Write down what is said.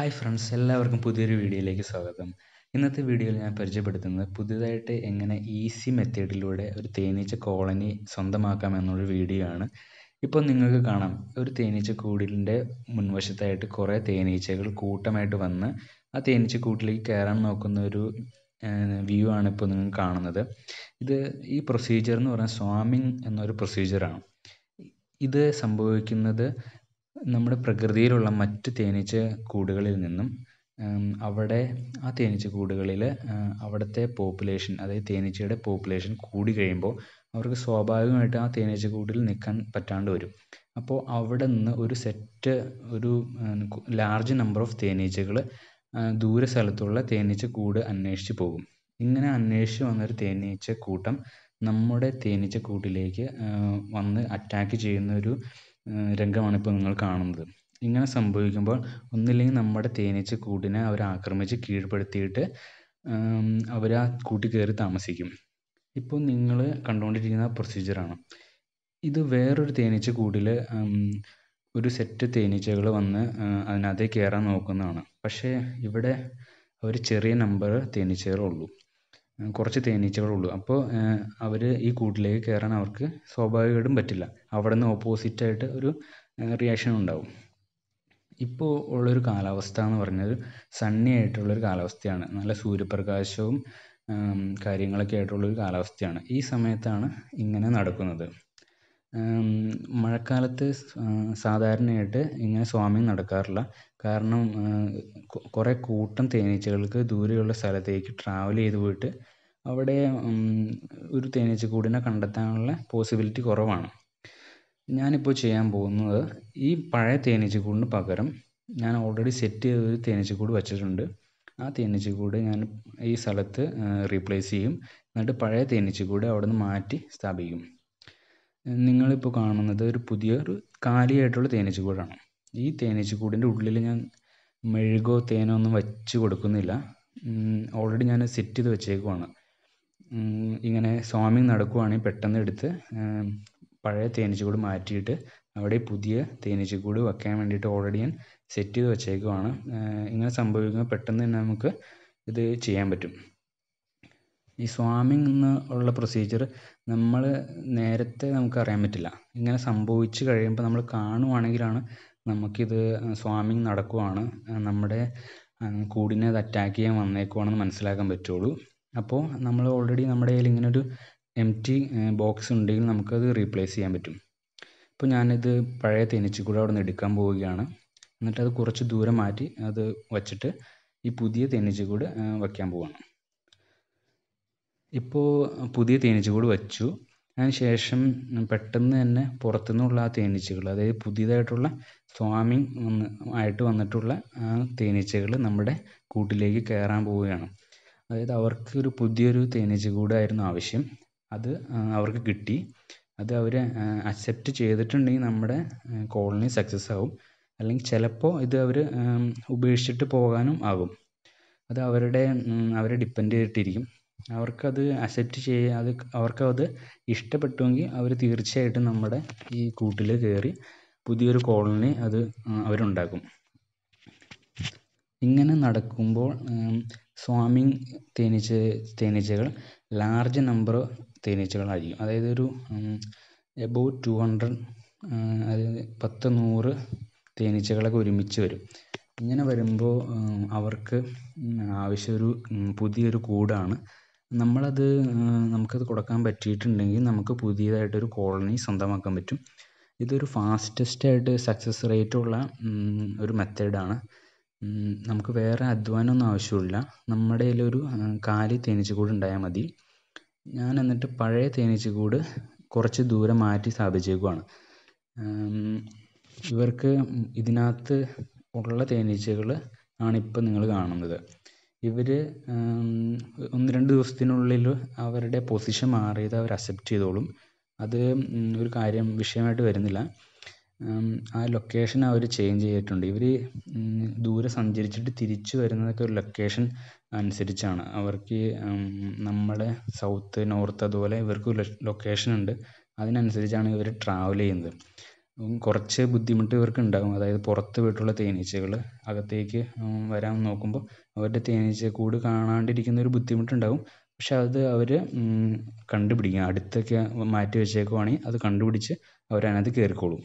hi friends എല്ലാവർക്കും പുതിയൊരു വീഡിയോയിലേക്ക് സ്വാഗതം ഇന്നത്തെ വീഡിയോയിൽ ഞാൻ പരിചയപ്പെടുത്തുന്നത് പുതിയതായിട്ട് എങ്ങനെ ഈസി മെത്തേഡിലൂടെ ഒരു തേനീച്ച കോളനി സ്വന്തമാക്കാം എന്നൊരു വീഡിയോ ആണ് ഇപ്പോൾ നിങ്ങൾക്ക് കാണാം ഒരു തേനീച്ച കൂടിലിൻ്റെ മുൻവശത്തായിട്ട് കുറേ തേനീച്ചകൾ കൂട്ടമായിട്ട് വന്ന് ആ തേനീച്ച കൂട്ടിലേക്ക് കയറാൻ നോക്കുന്ന ഒരു വ്യൂ ആണ് ഇപ്പോൾ നിങ്ങൾ കാണുന്നത് ഇത് ഈ പ്രൊസീജിയർ എന്ന് പറയുന്നത് സ്വാമിങ് എന്നൊരു പ്രൊസീജിയറാണ് ഇത് സംഭവിക്കുന്നത് നമ്മുടെ പ്രകൃതിയിലുള്ള മറ്റ് കൂടുകളിൽ നിന്നും അവിടെ ആ കൂടുകളിൽ അവിടുത്തെ പോപ്പുലേഷൻ അതായത് തേനീച്ചയുടെ പോപ്പുലേഷൻ കൂടി കഴിയുമ്പോൾ അവർക്ക് സ്വാഭാവികമായിട്ട് ആ തേനീച്ചക്കൂട്ടിൽ നിൽക്കാൻ പറ്റാണ്ട് വരും അപ്പോൾ അവിടെ നിന്ന് ഒരു സെറ്റ് ഒരു ലാർജ് നമ്പർ ഓഫ് തേനീച്ചകൾ ദൂര സ്ഥലത്തുള്ള കൂട് അന്വേഷിച്ച് പോകും ഇങ്ങനെ അന്വേഷിച്ച് വന്നൊരു കൂട്ടം നമ്മുടെ കൂട്ടിലേക്ക് വന്ന് അറ്റാക്ക് ചെയ്യുന്നൊരു രംഗമാണ് ഇപ്പോൾ നിങ്ങൾ കാണുന്നത് ഇങ്ങനെ സംഭവിക്കുമ്പോൾ ഒന്നില്ലെങ്കിൽ നമ്മുടെ കൂടിനെ അവർ ആക്രമിച്ച് കീഴ്പ്പെടുത്തിയിട്ട് അവർ ആ കൂട്ടിൽ കയറി താമസിക്കും ഇപ്പോൾ നിങ്ങൾ കണ്ടുകൊണ്ടിരിക്കുന്ന പ്രൊസീജിയറാണ് ഇത് വേറൊരു കൂടിൽ ഒരു സെറ്റ് തേനീച്ചകൾ വന്ന് അതിനകത്തേക്ക് കയറാൻ നോക്കുന്നതാണ് പക്ഷേ ഇവിടെ ഒരു ചെറിയ നമ്പർ തേനീച്ചകളുള്ളൂ ഉള്ളൂ കുറച്ച് തേനീച്ചകളുള്ളൂ അപ്പോൾ അവർ ഈ കൂട്ടിലേക്ക് കയറാൻ അവർക്ക് സ്വാഭാവികമായിട്ടും പറ്റില്ല അവിടെ നിന്ന് ഓപ്പോസിറ്റായിട്ട് ഒരു റിയാക്ഷൻ ഉണ്ടാവും ഇപ്പോൾ ഉള്ളൊരു കാലാവസ്ഥ എന്ന് പറഞ്ഞത് സണ്ണി ആയിട്ടുള്ളൊരു കാലാവസ്ഥയാണ് നല്ല സൂര്യപ്രകാശവും കാര്യങ്ങളൊക്കെ ആയിട്ടുള്ളൊരു കാലാവസ്ഥയാണ് ഈ സമയത്താണ് ഇങ്ങനെ നടക്കുന്നത് മഴക്കാലത്ത് സാധാരണയായിട്ട് ഇങ്ങനെ സ്വാമിങ് നടക്കാറില്ല കാരണം കുറേ കൂട്ടം തേനീച്ചകൾക്ക് ദൂരെയുള്ള സ്ഥലത്തേക്ക് ട്രാവൽ ചെയ്ത് പോയിട്ട് അവിടെ ഒരു തേനീച്ചക്കൂടിനെ കണ്ടെത്താനുള്ള പോസിബിലിറ്റി കുറവാണ് ഞാനിപ്പോൾ ചെയ്യാൻ പോകുന്നത് ഈ പഴയ തേനീച്ചക്കൂടിന് പകരം ഞാൻ ഓൾറെഡി സെറ്റ് ചെയ്ത ഒരു തേനീച്ചക്കൂട് വെച്ചിട്ടുണ്ട് ആ തേനീച്ചക്കൂട് ഞാൻ ഈ സ്ഥലത്ത് റീപ്ലേസ് ചെയ്യും എന്നിട്ട് പഴയ തേനീച്ചക്കൂട് അവിടെ നിന്ന് മാറ്റി സ്ഥാപിക്കും നിങ്ങളിപ്പോൾ കാണുന്നത് ഒരു പുതിയൊരു കാലിയായിട്ടുള്ള തേനീച്ചക്കൂടാണ് ഈ തേനീച്ചക്കൂടിൻ്റെ ഉള്ളിൽ ഞാൻ മെഴുകോ തേനോ ഒന്നും വച്ച് കൊടുക്കുന്നില്ല ഓൾറെഡി ഞാൻ സെറ്റ് ചെയ്ത് വെച്ചേക്കുവാണ് ഇങ്ങനെ സ്വാമിങ് നടക്കുവാണെങ്കിൽ പെട്ടെന്ന് എടുത്ത് പഴയ തേനീച്ചക്കൂട് മാറ്റിയിട്ട് അവിടെ പുതിയ തേനീച്ചക്കൂട് വെക്കാൻ വേണ്ടിയിട്ട് ഓൾറെഡി ഞാൻ സെറ്റ് ചെയ്ത് വെച്ചേക്കുവാണ് ഇങ്ങനെ സംഭവിക്കുമ്പോൾ പെട്ടെന്ന് തന്നെ നമുക്ക് ഇത് ചെയ്യാൻ പറ്റും ഈ സ്വാമിങ് എന്ന് ഉള്ള പ്രൊസീജിയർ നമ്മൾ നേരത്തെ നമുക്ക് അറിയാൻ പറ്റില്ല ഇങ്ങനെ സംഭവിച്ചു കഴിയുമ്പോൾ നമ്മൾ കാണുവാണെങ്കിലാണ് നമുക്കിത് സ്വാമിങ് നടക്കുവാണ് നമ്മുടെ കൂടിനെ അത് അറ്റാക്ക് ചെയ്യാൻ വന്നേക്കുവാണെന്ന് മനസ്സിലാക്കാൻ പറ്റുള്ളൂ അപ്പോൾ നമ്മൾ ഓൾറെഡി നമ്മുടെ കയ്യിൽ ഇങ്ങനൊരു എംറ്റി ബോക്സ് ഉണ്ടെങ്കിൽ നമുക്കത് റീപ്ലേസ് ചെയ്യാൻ പറ്റും ഇപ്പോൾ ഞാനിത് പഴയ തേനീച്ചക്കൂടെ അവിടെ നിന്ന് എടുക്കാൻ പോവുകയാണ് എന്നിട്ടത് കുറച്ച് ദൂരം മാറ്റി അത് വച്ചിട്ട് ഈ പുതിയ തേനീച്ചക്കൂട് വയ്ക്കാൻ പോവുകയാണ് ഇപ്പോൾ പുതിയ തേനീച്ചകൂട് വെച്ചു അതിന് ശേഷം പെട്ടെന്ന് തന്നെ പുറത്തു നിന്നുള്ള ആ തേനീച്ചകൾ അതായത് പുതിയതായിട്ടുള്ള സ്വാമിങ് ആയിട്ട് വന്നിട്ടുള്ള ആ തേനീച്ചകൾ നമ്മുടെ കൂട്ടിലേക്ക് കയറാൻ പോവുകയാണ് അതായത് അവർക്ക് ഒരു പുതിയൊരു തേനീച്ചകൂടായിരുന്നു ആവശ്യം അത് അവർക്ക് കിട്ടി അത് അവർ അക്സെപ്റ്റ് ചെയ്തിട്ടുണ്ടെങ്കിൽ നമ്മുടെ കോളനി സക്സസ് ആവും അല്ലെങ്കിൽ ചിലപ്പോൾ ഇത് അവർ ഉപേക്ഷിച്ചിട്ട് പോകാനും ആകും അത് അവരുടെ അവരെ ഡിപ്പെൻഡ് ചെയ്തിട്ടിരിക്കും അവർക്കത് അക്സെപ്റ്റ് ചെയ്യുക അത് അവർക്കത് ഇഷ്ടപ്പെട്ടുവെങ്കിൽ അവർ തീർച്ചയായിട്ടും നമ്മുടെ ഈ കൂട്ടിൽ കയറി പുതിയൊരു കോളനി അത് അവരുണ്ടാക്കും ഇങ്ങനെ നടക്കുമ്പോൾ സ്വാമിങ് തേനീച്ച തേനീച്ചകൾ ലാർജ് നമ്പർ തേനീച്ചകളായിരിക്കും അതായത് ഒരു എബോ ടു ഹൺഡ്രഡ് അതായത് പത്ത് നൂറ് തേനീച്ചകളൊക്കെ ഒരുമിച്ച് വരും ഇങ്ങനെ വരുമ്പോൾ അവർക്ക് ആവശ്യം ഒരു പുതിയൊരു കൂടാണ് നമ്മളത് നമുക്കത് കൊടുക്കാൻ പറ്റിയിട്ടുണ്ടെങ്കിൽ നമുക്ക് പുതിയതായിട്ടൊരു കോളനി സ്വന്തമാക്കാൻ പറ്റും ഇതൊരു ഫാസ്റ്റസ്റ്റായിട്ട് സക്സസ് റേറ്റുള്ള ഒരു മെത്തേഡാണ് നമുക്ക് വേറെ അധ്വാനമൊന്നും ആവശ്യമില്ല നമ്മുടെ കയ്യിലൊരു കാലി തേനീച്ചക്കൂട് ഉണ്ടായാൽ മതി ഞാൻ എന്നിട്ട് പഴയ തേനീച്ചക്കൂട് കുറച്ച് ദൂരെ മാറ്റി സ്ഥാപിച്ചേക്കുവാണ് ഇവർക്ക് ഇതിനകത്ത് ഉള്ള തേനീച്ചകൾ ആണിപ്പോൾ നിങ്ങൾ കാണുന്നത് ഇവർ ഒന്ന് രണ്ട് ദിവസത്തിനുള്ളിൽ അവരുടെ പൊസിഷൻ മാറിയത് അവർ അക്സെപ്റ്റ് ചെയ്തോളും അത് ഒരു കാര്യം വിഷയമായിട്ട് വരുന്നില്ല ആ ലൊക്കേഷൻ അവർ ചേഞ്ച് ചെയ്തിട്ടുണ്ട് ഇവർ ദൂരെ സഞ്ചരിച്ചിട്ട് തിരിച്ച് വരുന്നതൊക്കെ ഒരു ലൊക്കേഷൻ അനുസരിച്ചാണ് അവർക്ക് നമ്മുടെ സൗത്ത് നോർത്ത് അതുപോലെ ഇവർക്ക് ലൊക്കേഷൻ ഉണ്ട് അതിനനുസരിച്ചാണ് ഇവർ ട്രാവൽ ചെയ്യുന്നത് കുറച്ച് ബുദ്ധിമുട്ട് ഉണ്ടാകും അതായത് പുറത്ത് പോയിട്ടുള്ള തേനീച്ചകൾ അകത്തേക്ക് വരാൻ നോക്കുമ്പോൾ അവരുടെ തേനീച്ച ഒരു ബുദ്ധിമുട്ട് ബുദ്ധിമുട്ടുണ്ടാകും പക്ഷേ അത് അവർ കണ്ടുപിടിക്കും അടുത്തൊക്കെ മാറ്റി വെച്ചേക്കുവാണെങ്കിൽ അത് കണ്ടുപിടിച്ച് അവർ അതിനകത്ത് കയറിക്കോളും